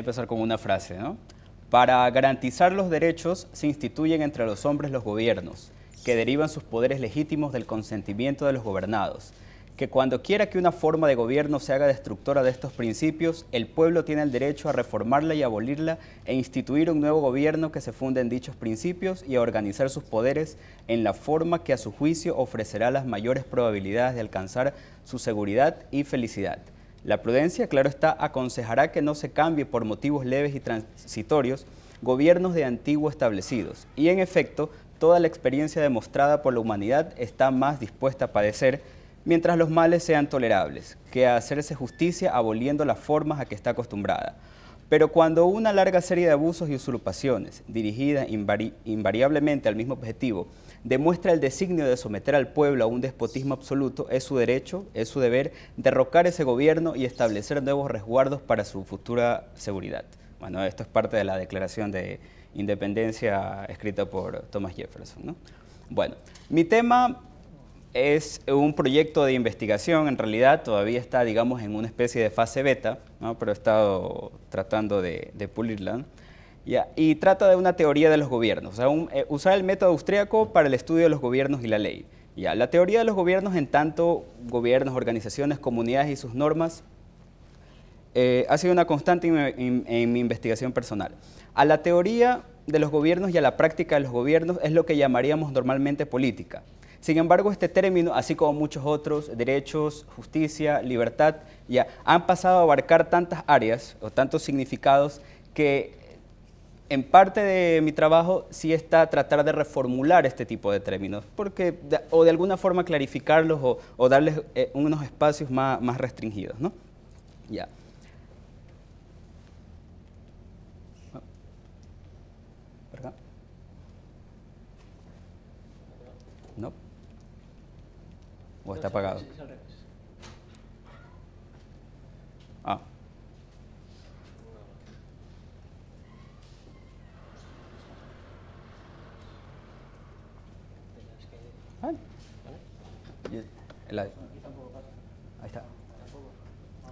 empezar con una frase, ¿no? Para garantizar los derechos se instituyen entre los hombres los gobiernos, que derivan sus poderes legítimos del consentimiento de los gobernados, que cuando quiera que una forma de gobierno se haga destructora de estos principios, el pueblo tiene el derecho a reformarla y abolirla e instituir un nuevo gobierno que se funde en dichos principios y a organizar sus poderes en la forma que a su juicio ofrecerá las mayores probabilidades de alcanzar su seguridad y felicidad. La prudencia, claro está, aconsejará que no se cambie por motivos leves y transitorios gobiernos de antiguo establecidos, y en efecto, toda la experiencia demostrada por la humanidad está más dispuesta a padecer mientras los males sean tolerables, que a hacerse justicia aboliendo las formas a que está acostumbrada. Pero cuando una larga serie de abusos y usurpaciones, dirigidas invariablemente al mismo objetivo, demuestra el designio de someter al pueblo a un despotismo absoluto, es su derecho, es su deber derrocar ese gobierno y establecer nuevos resguardos para su futura seguridad. Bueno, esto es parte de la declaración de independencia escrita por Thomas Jefferson. Bueno, mi tema es un proyecto de investigación, en realidad todavía está, digamos, en una especie de fase beta, pero he estado tratando de, de pulirla y trata de una teoría de los gobiernos, eh, usar el método austríaco para el estudio de los gobiernos y la ley. la teoría de los gobiernos, en tanto gobiernos, organizaciones, comunidades y sus normas, eh, ha sido una constante en mi investigación personal. A la teoría de los gobiernos y a la práctica de los gobiernos es lo que llamaríamos normalmente política. Sin embargo, este término, así como muchos otros, derechos, justicia, libertad, ya han pasado a abarcar tantas áreas o tantos significados que en parte de mi trabajo sí está tratar de reformular este tipo de términos, porque, o de alguna forma clarificarlos o, darles eh, unos espacios más, restringidos, ¿no? Ya. ¿No? ¿O está apagado?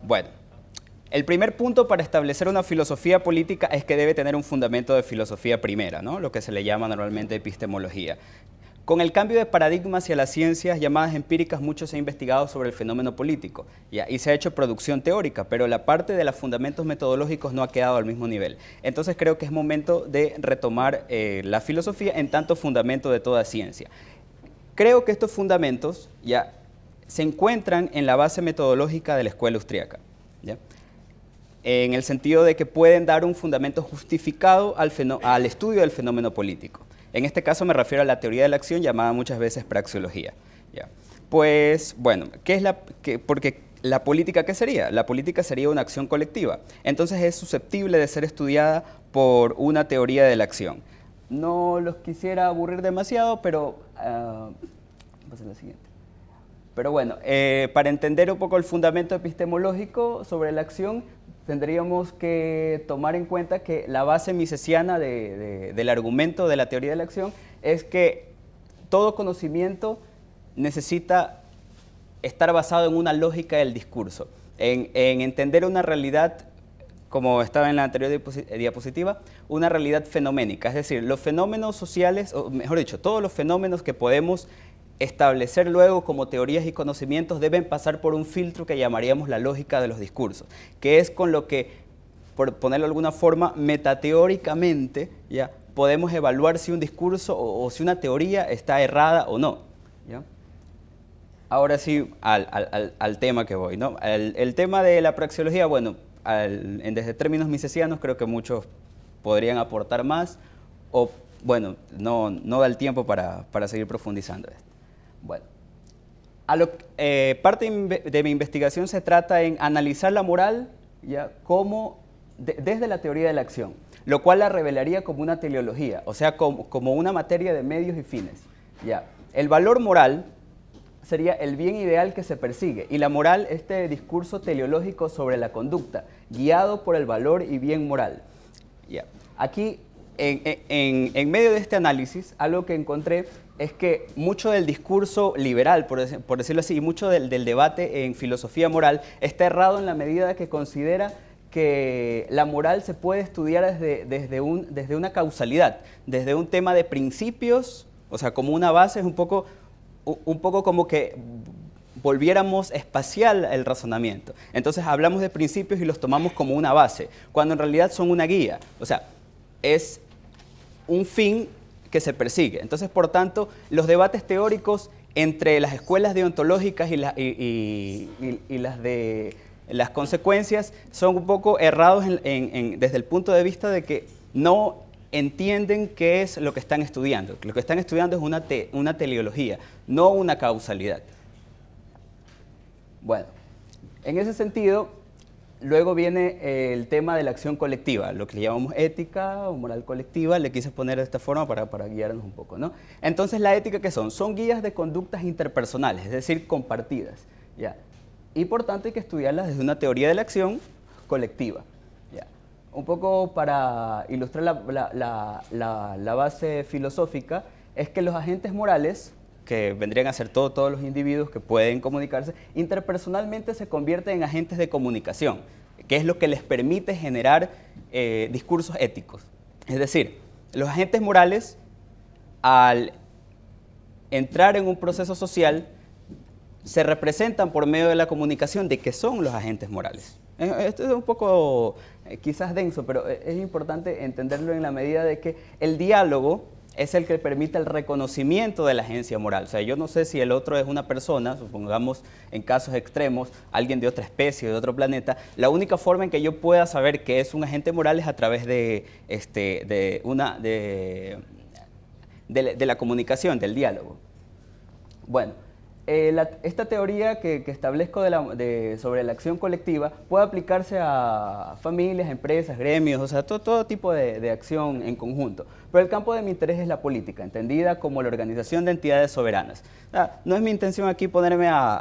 Bueno, el primer punto para establecer una filosofía política es que debe tener un fundamento de filosofía primera, ¿no? lo que se le llama normalmente epistemología. Con el cambio de paradigma hacia las ciencias llamadas empíricas, mucho se ha investigado sobre el fenómeno político y se ha hecho producción teórica, pero la parte de los fundamentos metodológicos no ha quedado al mismo nivel. Entonces creo que es momento de retomar eh, la filosofía en tanto fundamento de toda ciencia. Creo que estos fundamentos ya se encuentran en la base metodológica de la escuela austríaca, en el sentido de que pueden dar un fundamento justificado al, al estudio del fenómeno político. En este caso me refiero a la teoría de la acción llamada muchas veces praxeología. Pues bueno, ¿qué es la, que, porque la política qué sería? La política sería una acción colectiva. Entonces es susceptible de ser estudiada por una teoría de la acción. No los quisiera aburrir demasiado, pero ah, a hacer la siguiente. Pero bueno, eh, para entender un poco el fundamento epistemológico sobre la acción, tendríamos que tomar en cuenta que la base misesiana del argumento de la teoría de la acción es que todo conocimiento necesita estar basado en una lógica del discurso, en, en entender una realidad como estaba en la anterior diapositiva, una realidad fenoménica, es decir, los fenómenos sociales, o mejor dicho, todos los fenómenos que podemos establecer luego como teorías y conocimientos deben pasar por un filtro que llamaríamos la lógica de los discursos, que es con lo que, por ponerlo de alguna forma, metateóricamente, ¿ya? podemos evaluar si un discurso o, si una teoría está errada o no. ¿ya? Ahora sí, al, al, al, tema que voy. ¿no? El, tema de la praxeología, bueno, en, desde términos misesianos creo que muchos podrían aportar más o, bueno, no, no da el tiempo para, para seguir profundizando esto. Bueno, a lo, eh, parte de mi investigación se trata en analizar la moral ya como desde la teoría de la acción, lo cual la revelaría como una teleología, o sea, como, una materia de medios y fines. Ya. El valor moral sería el bien ideal que se persigue y la moral este discurso teleológico sobre la conducta, guiado por el valor y bien moral. Ya Aquí en, medio de este análisis, algo que encontré es que mucho del discurso liberal, por, decirlo así, y mucho del, debate en filosofía moral está errado en la medida que considera que la moral se puede estudiar desde, desde, un, desde una causalidad, desde un tema de principios, o sea, como una base, es un poco, un poco como que volviéramos espacial el razonamiento. Entonces hablamos de principios y los tomamos como una base, cuando en realidad son una guía. O sea, es un fin que se persigue. Entonces, por tanto, los debates teóricos entre las escuelas deontológicas y, y, las de las consecuencias son un poco errados desde el punto de vista de que no entienden qué es lo que están estudiando. Lo que están estudiando es una, una teleología, no una causalidad. Bueno, en ese sentido, Luego viene eh, el tema de la acción colectiva, lo que le llamamos ética o moral colectiva, le quise poner de esta forma para, para, guiarnos un poco, Entonces, ¿la ética qué son? Son guías de conductas interpersonales, es decir, compartidas, ¿ya? Y por hay que estudiarlas desde una teoría de la acción colectiva, Un poco para ilustrar la base filosófica, es que los agentes morales que vendrían a ser todos los individuos que pueden comunicarse, interpersonalmente se convierten en agentes de comunicación, que es lo que les permite generar eh, discursos éticos. Es decir, los agentes morales, al entrar en un proceso social, se representan por medio de la comunicación de que son los agentes morales. Eh, esto es un poco eh, quizás denso, pero es importante entenderlo en la medida de que el diálogo es el que permite el reconocimiento de la agencia moral. O sea, yo no sé si el otro es una persona, supongamos en casos extremos, alguien de otra especie, de otro planeta. La única forma en que yo pueda saber que es un agente moral es a través de, este, de, una, de la comunicación, del diálogo. Bueno, eh, esta teoría que, establezco sobre la acción colectiva puede aplicarse a familias, empresas, gremios, o sea, todo, todo tipo de, acción en conjunto. Pero el campo de mi interés es la política, entendida como la organización de entidades soberanas. no es mi intención aquí ponerme a,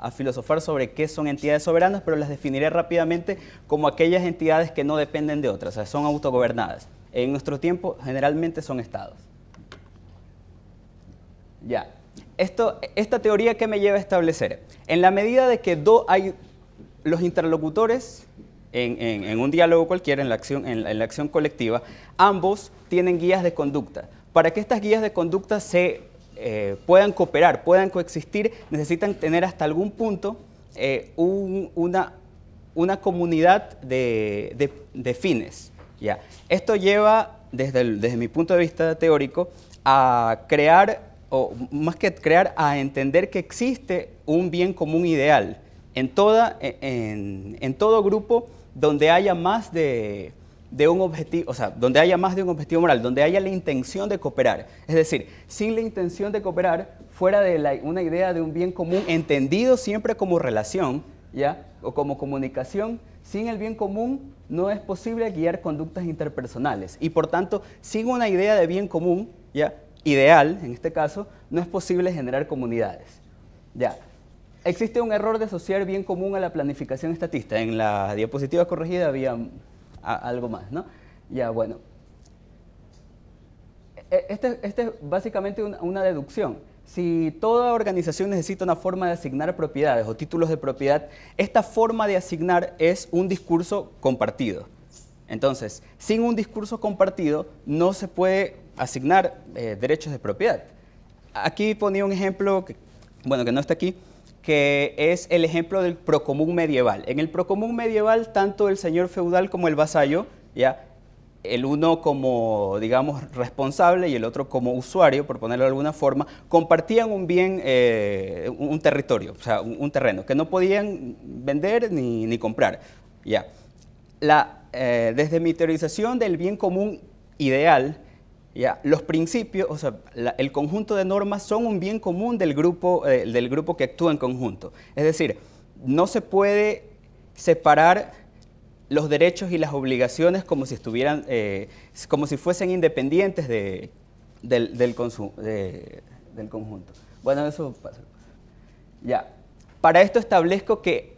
a, filosofar sobre qué son entidades soberanas, pero las definiré rápidamente como aquellas entidades que no dependen de otras, o sea, son autogobernadas. En nuestro tiempo generalmente son estados. Ya, esto, esta teoría que me lleva a establecer, en la medida de que dos hay los interlocutores en, un diálogo cualquiera, en la, acción, en la, acción colectiva, ambos tienen guías de conducta. Para que estas guías de conducta se eh, puedan cooperar, puedan coexistir, necesitan tener hasta algún punto eh, una, una, comunidad de, fines. ¿ya? Esto lleva, desde, desde mi punto de vista teórico, a crear o más que crear, a entender que existe un bien común ideal en, e, todo grupo donde haya más de, un objetivo, o donde haya más de un objetivo moral, donde haya la intención de cooperar. Es decir, sin la intención de cooperar, fuera de una idea de un bien común, entendido siempre como relación, ¿ya? O como comunicación, sin el bien común no es posible guiar conductas interpersonales. Y por tanto, sin una idea de bien común, ¿ya? ideal, en este caso, no es posible generar comunidades. Ya. Existe un error de asociar bien común a la planificación estatista. En la diapositiva corregida había algo más, ¿no? Ya, bueno. E, este, este, es básicamente una deducción. Si toda organización necesita una forma de asignar propiedades o títulos de propiedad, esta forma de asignar es un discurso compartido. Entonces, sin un discurso compartido no se puede asignar eh, derechos de propiedad. Aquí ponía un ejemplo, bueno, que no está aquí, que es el ejemplo del procomún medieval. En el procomún medieval, tanto el señor feudal como el vasallo, ya el uno como, digamos, responsable y el otro como usuario, por ponerlo de alguna forma, compartían un bien, eh, un territorio, o sea, un, terreno, que no podían vender ni, ni comprar. Ya. La, eh, desde mi teorización del bien común ideal, los principios, o sea, el conjunto de normas son un bien común del grupo, eh, del grupo que actúa en conjunto. Es decir, no se puede separar los derechos y las obligaciones como si estuvieran, eh, como si fuesen independientes del, del, conjunto. Bueno, eso pasa. Ya. Para esto establezco que,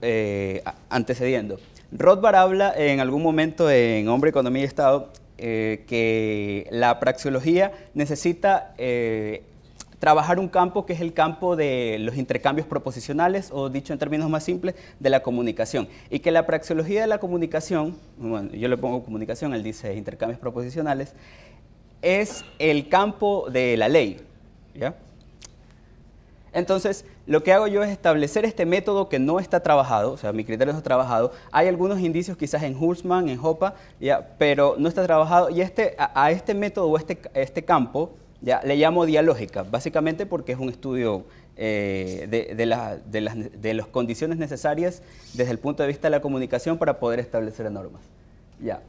eh, antecediendo, Rothbard habla en algún momento en Hombre, Economía y Estado eh, que la praxeología necesita eh, trabajar un campo que es el campo de los intercambios proposicionales, o dicho en términos más simples, de la comunicación. Y que la praxeología de la comunicación, bueno, yo le pongo comunicación, él dice intercambios proposicionales, es el campo de la ley. ¿ya? Entonces, lo que hago yo es establecer este método que no está trabajado, o sea, mi criterio no está trabajado. Hay algunos indicios quizás en Hulsman, en Hopa, ¿ya? pero no está trabajado. Y este, a, este método o este, este campo ¿ya? le llamo dialógica, básicamente porque es un estudio eh, de, de, las, condiciones necesarias desde el punto de vista de la comunicación para poder establecer normas. ¿ya?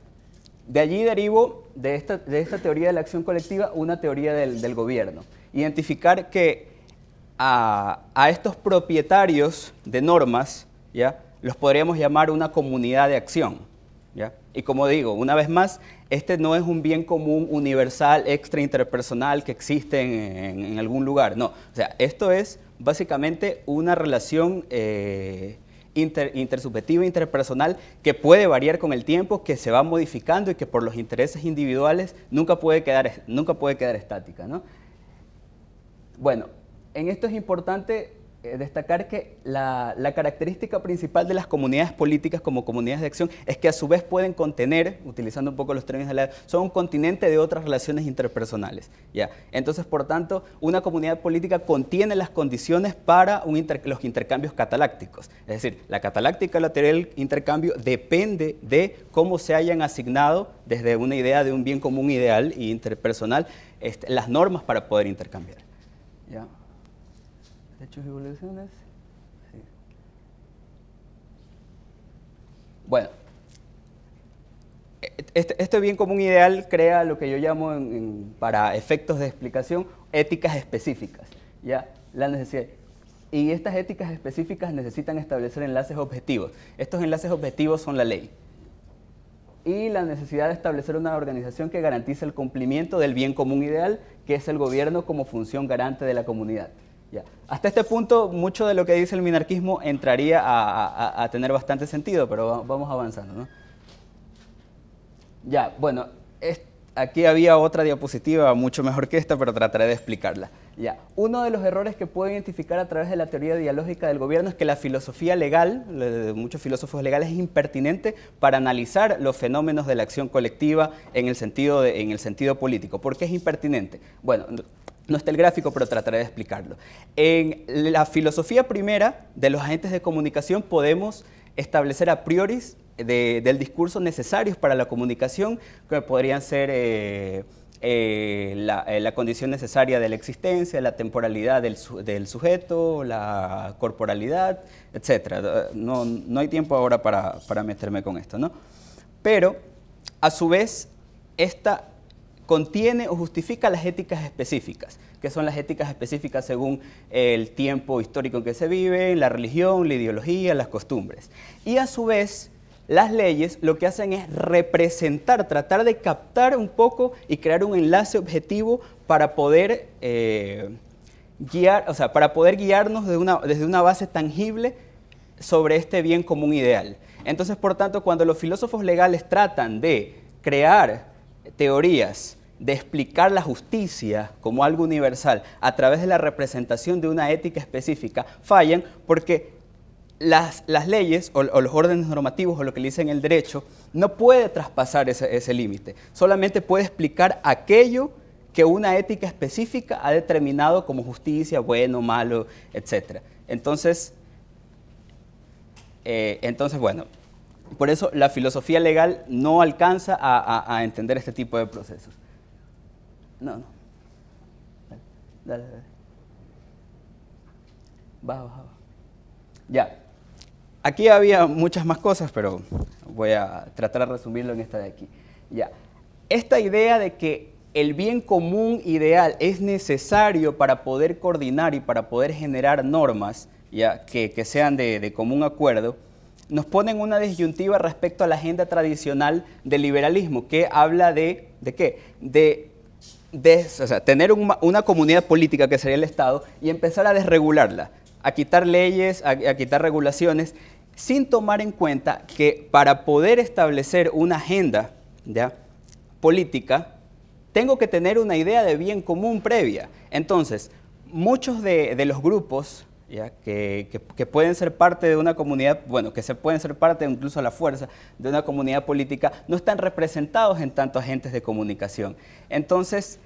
De allí derivo de esta, de esta teoría de la acción colectiva una teoría del, del gobierno. Identificar que a, estos propietarios de normas, ¿ya? los podríamos llamar una comunidad de acción. Y como digo, una vez más, este no es un bien común universal, extra interpersonal que existe en, algún lugar. No, o sea, esto es básicamente una relación eh, intersubjetiva, interpersonal, que puede variar con el tiempo, que se va modificando y que por los intereses individuales nunca puede quedar, nunca puede quedar estática. ¿no? Bueno, en esto es importante eh, destacar que la, característica principal de las comunidades políticas como comunidades de acción es que a su vez pueden contener, utilizando un poco los términos de la son un continente de otras relaciones interpersonales. ¿ya? Entonces, por tanto, una comunidad política contiene las condiciones para los intercambios catalácticos. Es decir, la cataláctica lateral intercambio depende de cómo se hayan asignado desde una idea de un bien común ideal e interpersonal este, las normas para poder intercambiar. ¿ya? Hechos y evoluciones. Bueno, e-, este, este, bien común ideal crea lo que yo llamo, para efectos de explicación, éticas específicas. ¿ya? La necesidad. Y estas éticas específicas necesitan establecer enlaces objetivos. Estos enlaces objetivos son la ley. Y la necesidad de establecer una organización que garantice el cumplimiento del bien común ideal, que es el gobierno como función garante de la comunidad. Hasta este punto, mucho de lo que dice el minarquismo entraría a, tener bastante sentido, pero vamos avanzando, ¿no? Ya, bueno, aquí había otra diapositiva mucho mejor que esta, pero trataré de explicarla. Ya, uno de los errores que puedo identificar a través de la teoría dialógica del gobierno es que la filosofía legal, de muchos filósofos legales, es impertinente para analizar los fenómenos de la acción colectiva en el sentido, en el sentido político. ¿Por qué es impertinente? Bueno, no está el gráfico, pero trataré de explicarlo. En la filosofía primera de los agentes de comunicación podemos establecer a priori del discurso necesarios para la comunicación, que podrían ser eh, eh, eh, la, condición necesaria de la existencia, la temporalidad del, sujeto, la corporalidad, etc. No, hay tiempo ahora para, para meterme con esto, ¿no? Pero, a su vez, esta contiene o justifica las éticas específicas, que son las éticas específicas según el tiempo histórico en que se vive, la religión, la ideología, las costumbres. Y a su vez, las leyes lo que hacen es representar, tratar de captar un poco y crear un enlace objetivo para poder, eh, guiar, o sea, para poder guiarnos desde una base tangible sobre este bien común ideal. Entonces, por tanto, cuando los filósofos legales tratan de crear teorías de explicar la justicia como algo universal a través de la representación de una ética específica fallan porque las, leyes o, los órdenes normativos o lo que le dicen el derecho no puede traspasar ese, límite, solamente puede explicar aquello que una ética específica ha determinado como justicia, bueno, malo, etc. Entonces, eh, entonces bueno, por eso la filosofía legal no alcanza a, entender este tipo de procesos. No, no. Dale, dale. Baja, baja, Ya. Aquí había muchas más cosas, pero voy a tratar de resumirlo en esta de aquí. Ya. Esta idea de que el bien común ideal es necesario para poder coordinar y para poder generar normas ya, que, sean de común acuerdo, nos ponen una disyuntiva respecto a la agenda tradicional del liberalismo, que habla de, ¿de qué? De, tener una comunidad política que sería el Estado y empezar a desregularla, a quitar leyes, a, quitar regulaciones, sin tomar en cuenta que para poder establecer una agenda política, tengo que tener una idea de bien común previa. Entonces, muchos de los grupos que, pueden ser parte de una comunidad, bueno, que se pueden ser parte incluso a la fuerza de una comunidad política, no están representados en tantos agentes de comunicación. Entonces,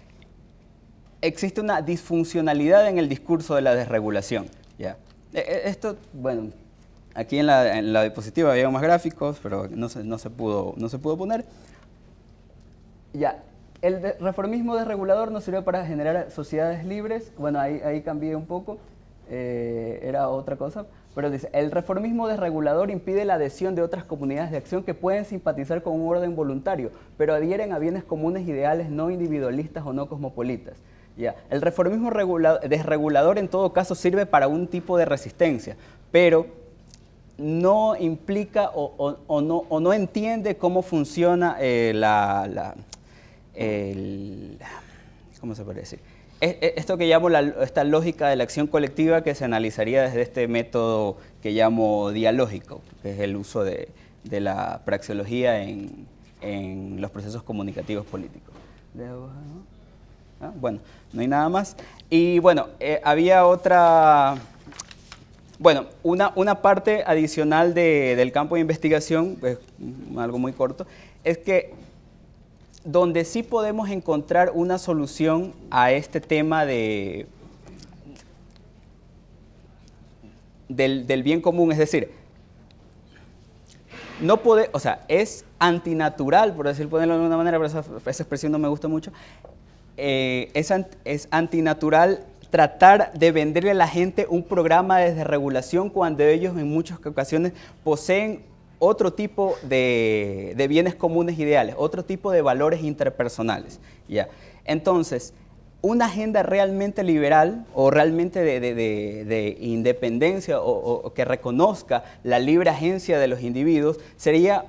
existe una disfuncionalidad en el discurso de la desregulación. ¿ya? E, e, esto, bueno, aquí en la, diapositiva había más gráficos, pero no se, no se, pudo, no se pudo poner. Ya, el reformismo desregulador no sirve para generar sociedades libres. Bueno, ahí, ahí cambié un poco. Eh, era otra cosa, pero dice, el reformismo desregulador impide la adhesión de otras comunidades de acción que pueden simpatizar con un orden voluntario, pero adhieren a bienes comunes ideales no individualistas o no cosmopolitas. El reformismo desregulador en todo caso sirve para un tipo de resistencia, pero no implica o, no, entiende cómo funciona eh, la, ¿cómo se puede decir? esto que llamo esta lógica de la acción colectiva que se analizaría desde este método que llamo dialógico, que es el uso de, la praxeología en, los procesos comunicativos políticos. Ah, bueno, no hay nada más. Y bueno, eh, había otra... Bueno, una, una parte adicional de, del campo de investigación, algo muy corto, es que donde sí podemos encontrar una solución a este tema de, del, bien común, es decir, no puede, o sea, es antinatural, por decir, ponerlo de alguna manera, pero esa, expresión no me gusta mucho, eh, es, es antinatural tratar de venderle a la gente un programa de desregulación cuando ellos en muchas ocasiones poseen otro tipo de, bienes comunes ideales, otro tipo de valores interpersonales. Entonces, una agenda realmente liberal o realmente de, independencia o, que reconozca la libre agencia de los individuos sería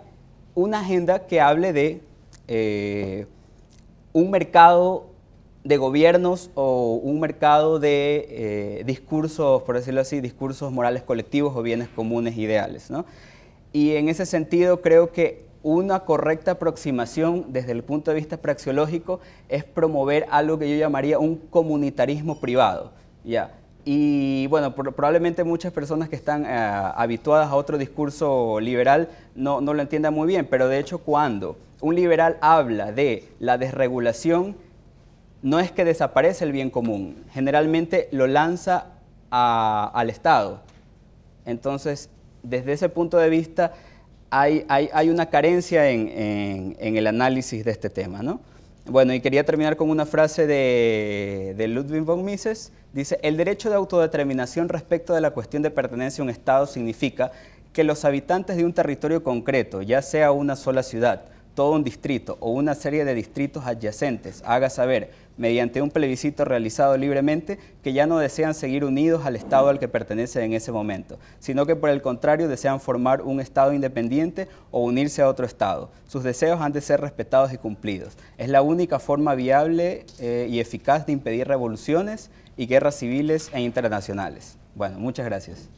una agenda que hable de eh, un mercado de gobiernos o un mercado de eh, discursos, por decirlo así, discursos morales colectivos o bienes comunes ideales. ¿no? Y en ese sentido creo que una correcta aproximación desde el punto de vista praxiológico es promover algo que yo llamaría un comunitarismo privado. ¿ya? Y bueno, probablemente muchas personas que están eh, habituadas a otro discurso liberal no, lo entiendan muy bien, pero de hecho cuando un liberal habla de la desregulación, no es que desaparece el bien común, generalmente lo lanza al Estado. Entonces, desde ese punto de vista hay, una carencia en, el análisis de este tema, ¿no? Bueno, y quería terminar con una frase de, de, Ludwig von Mises. Dice, el derecho de autodeterminación respecto de la cuestión de pertenencia a un Estado significa que los habitantes de un territorio concreto, ya sea una sola ciudad, todo un distrito o una serie de distritos adyacentes haga saber, mediante un plebiscito realizado libremente, que ya no desean seguir unidos al Estado al que pertenecen en ese momento, sino que por el contrario desean formar un Estado independiente o unirse a otro Estado. Sus deseos han de ser respetados y cumplidos. Es la única forma viable eh, y eficaz de impedir revoluciones y guerras civiles e internacionales. Bueno, muchas gracias.